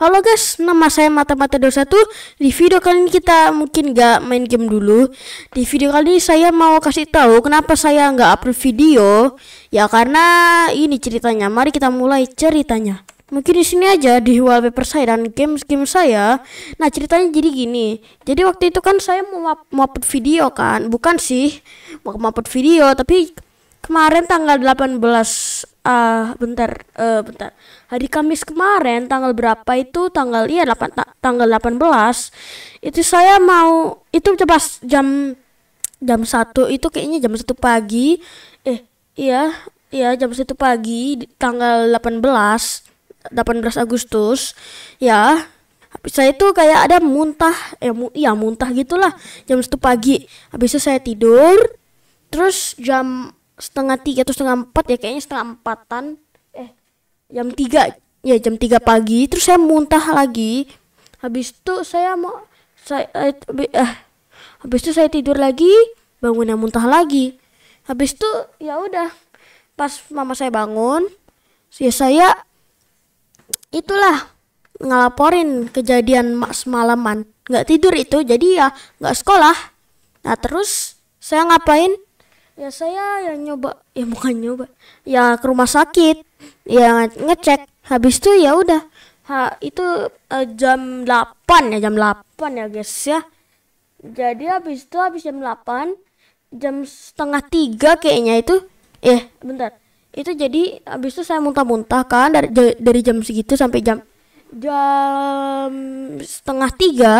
Halo guys, nama saya Mata-Mata Dosa tuh. Di video kali ini kita mungkin gak main game dulu. Di video kali ini saya mau kasih tahu kenapa saya nggak upload video. Ya karena ini ceritanya. Mari kita mulai ceritanya. Mungkin di sini aja di wallpaper saya dan game-game saya. Nah ceritanya jadi gini. Jadi waktu itu kan saya mau, mau upload video kan, bukan sih mau upload video, tapi kemarin tanggal 18 ah uh, bentar uh, bentar hari Kamis kemarin tanggal berapa itu tanggal iya 8 ta tanggal 18 itu saya mau itu coba jam jam satu itu kayaknya jam satu pagi eh iya iya jam satu pagi tanggal 18 18 Agustus ya habis saya itu kayak ada muntah eh mu ya muntah gitulah jam satu pagi habis itu saya tidur terus jam setengah tiga atau setengah empat ya kayaknya setengah empatan eh jam tiga ya jam tiga pagi terus saya muntah lagi habis itu saya mau saya eh, eh habis itu saya tidur lagi bangunnya muntah lagi habis itu ya udah pas mama saya bangun ya saya itulah ngelaporin kejadian mak semalaman nggak tidur itu jadi ya nggak sekolah nah terus saya ngapain ya saya yang nyoba ya bukan nyoba ya ke rumah sakit ya ngecek habis itu ya udah ha, itu uh, jam 8 ya jam 8 ya guys ya jadi habis itu habis jam 8 jam setengah tiga kayaknya itu eh bentar itu jadi habis itu saya muntah-muntah kan dari dari jam segitu sampai jam jam setengah tiga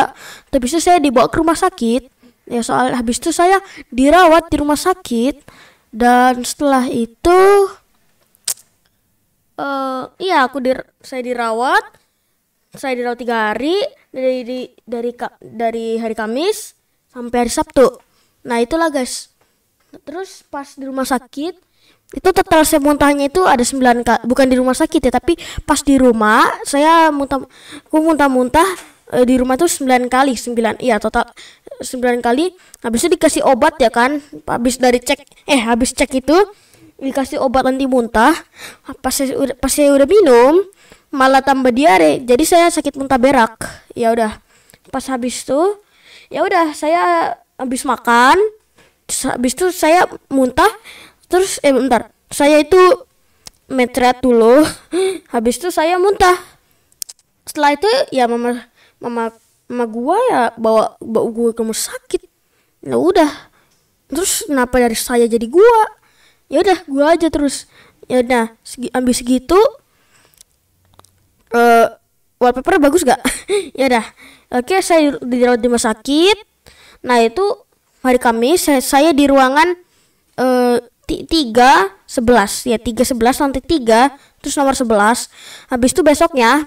tapi itu saya dibawa ke rumah sakit ya soal habis itu saya dirawat di rumah sakit dan setelah itu uh, iya aku dir saya dirawat saya dirawat tiga hari dari dari dari, dari hari Kamis sampai hari Sabtu nah itulah guys terus pas di rumah sakit itu total saya muntahnya itu ada sembilan kali bukan di rumah sakit ya tapi pas di rumah saya muntah aku muntah-muntah eh, di rumah itu sembilan kali sembilan iya total 9 kali habis itu dikasih obat ya kan habis dari cek eh habis cek itu dikasih obat nanti muntah pas saya udah pas saya udah minum malah tambah diare jadi saya sakit muntah berak ya udah pas habis itu ya udah saya habis makan habis itu saya muntah terus eh bentar saya itu metret dulu habis itu saya muntah setelah itu ya mama mama sama gua ya bawa bawa gua ke rumah sakit ya udah terus kenapa dari saya jadi gua ya udah gua aja terus ya udah segi, ambil segitu uh, wallpaper bagus gak ya udah oke okay, saya dirawat di rumah sakit nah itu hari Kamis saya, saya di ruangan uh, tiga sebelas ya tiga sebelas nanti tiga terus nomor sebelas habis itu besoknya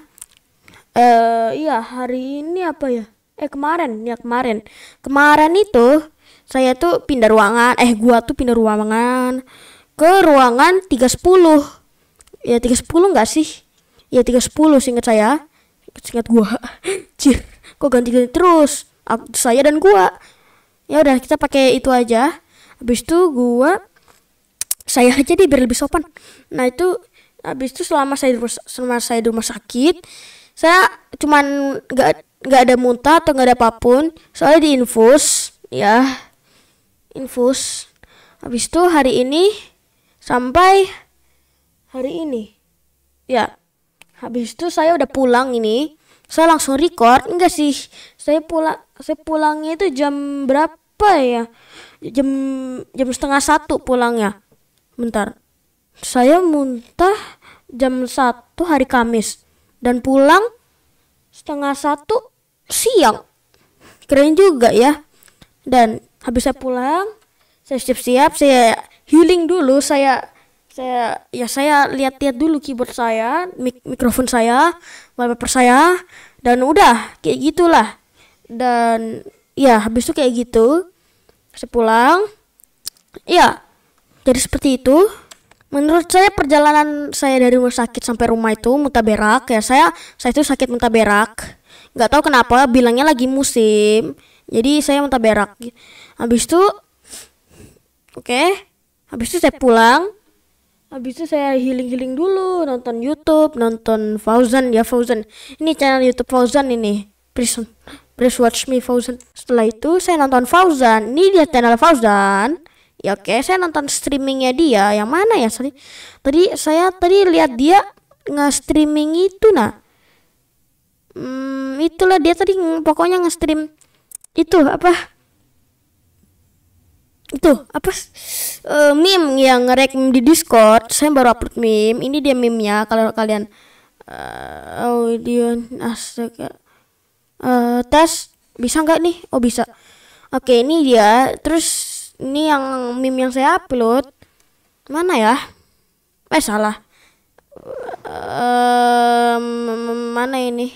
eh iya hari ini apa ya eh kemarin ya kemarin kemarin itu saya tuh pindah ruangan eh gua tuh pindah ruangan ke ruangan 310 ya 310 enggak sih ya 310 singkat saya singkat gua cih kok ganti ganti terus Aku, saya dan gua ya udah kita pakai itu aja habis itu gua saya aja deh biar lebih sopan nah itu habis itu selama saya selama saya di rumah sakit saya cuman nggak nggak ada muntah atau nggak ada apapun soalnya di infus ya infus habis itu hari ini sampai hari ini ya habis itu saya udah pulang ini saya langsung record enggak sih saya pulang saya pulangnya itu jam berapa ya jam jam setengah satu pulangnya bentar saya muntah jam satu hari Kamis dan pulang setengah satu siang. Keren juga ya. Dan habis saya pulang, saya siap-siap, saya healing dulu, saya saya ya saya lihat-lihat dulu keyboard saya, mik mikrofon saya, wallpaper saya dan udah kayak gitulah. Dan ya habis itu kayak gitu. Saya pulang. Ya, jadi seperti itu. Menurut saya perjalanan saya dari rumah sakit sampai rumah itu muntah berak ya saya saya itu sakit muntah berak nggak tahu kenapa bilangnya lagi musim jadi saya muntah berak habis itu oke okay, habis itu saya pulang habis itu saya healing healing dulu nonton YouTube nonton Fauzan ya Fauzan ini channel YouTube Fauzan ini please please watch me Fauzan setelah itu saya nonton Fauzan ini dia channel Fauzan ya oke saya nonton streamingnya dia yang mana ya sorry tadi saya tadi lihat dia nge streaming itu nah hmm, itulah dia tadi pokoknya nge stream itu apa itu apa uh, meme yang ngerek rek di Discord saya baru upload meme ini dia meme-nya kalau kalian uh, audio astaga uh, tes bisa nggak nih oh bisa oke okay, ini dia terus ini yang meme yang saya upload mana ya eh salah um, mana ini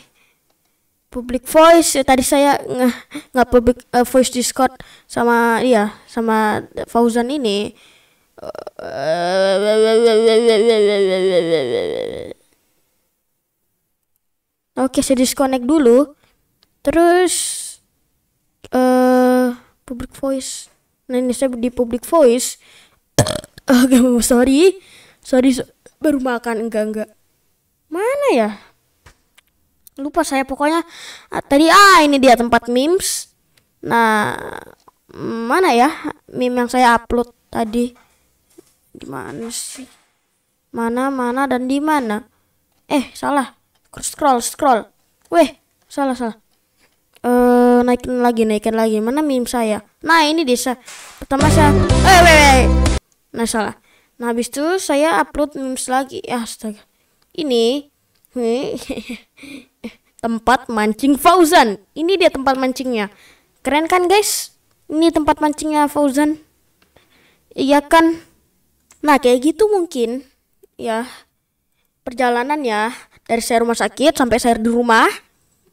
public voice ya, tadi saya nggak nggak public uh, voice discord sama iya sama Fauzan ini Oke, saya disconnect dulu. Terus eh uh, public voice nah ini saya di public voice Agak oh, sorry. Sorry, so baru makan. Enggak, enggak. Mana ya? Lupa saya pokoknya. Ah, tadi, ah ini dia tempat memes. Nah, mana ya meme yang saya upload tadi? Di mana sih? Mana, mana, dan di mana? Eh, salah. Scroll, scroll. Weh, salah, salah uh, naikin lagi naikin lagi mana mim saya nah ini desa pertama saya eh wait, wait. nah salah nah habis itu saya upload memes lagi ya astaga ini tempat mancing Fauzan ini dia tempat mancingnya keren kan guys ini tempat mancingnya Fauzan iya kan nah kayak gitu mungkin ya perjalanan ya dari saya rumah sakit sampai saya di rumah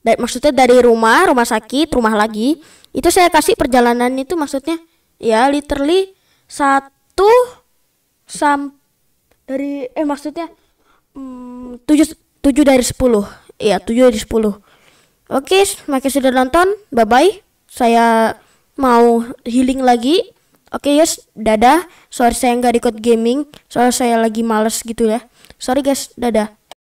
dari, maksudnya dari rumah rumah sakit rumah lagi itu saya kasih perjalanan itu maksudnya ya literally satu sam dari eh maksudnya hmm, tujuh tujuh dari sepuluh ya tujuh dari sepuluh oke makasih sudah nonton bye bye saya mau healing lagi oke yes dadah sorry saya nggak ikut gaming soalnya saya lagi males gitu ya sorry guys dadah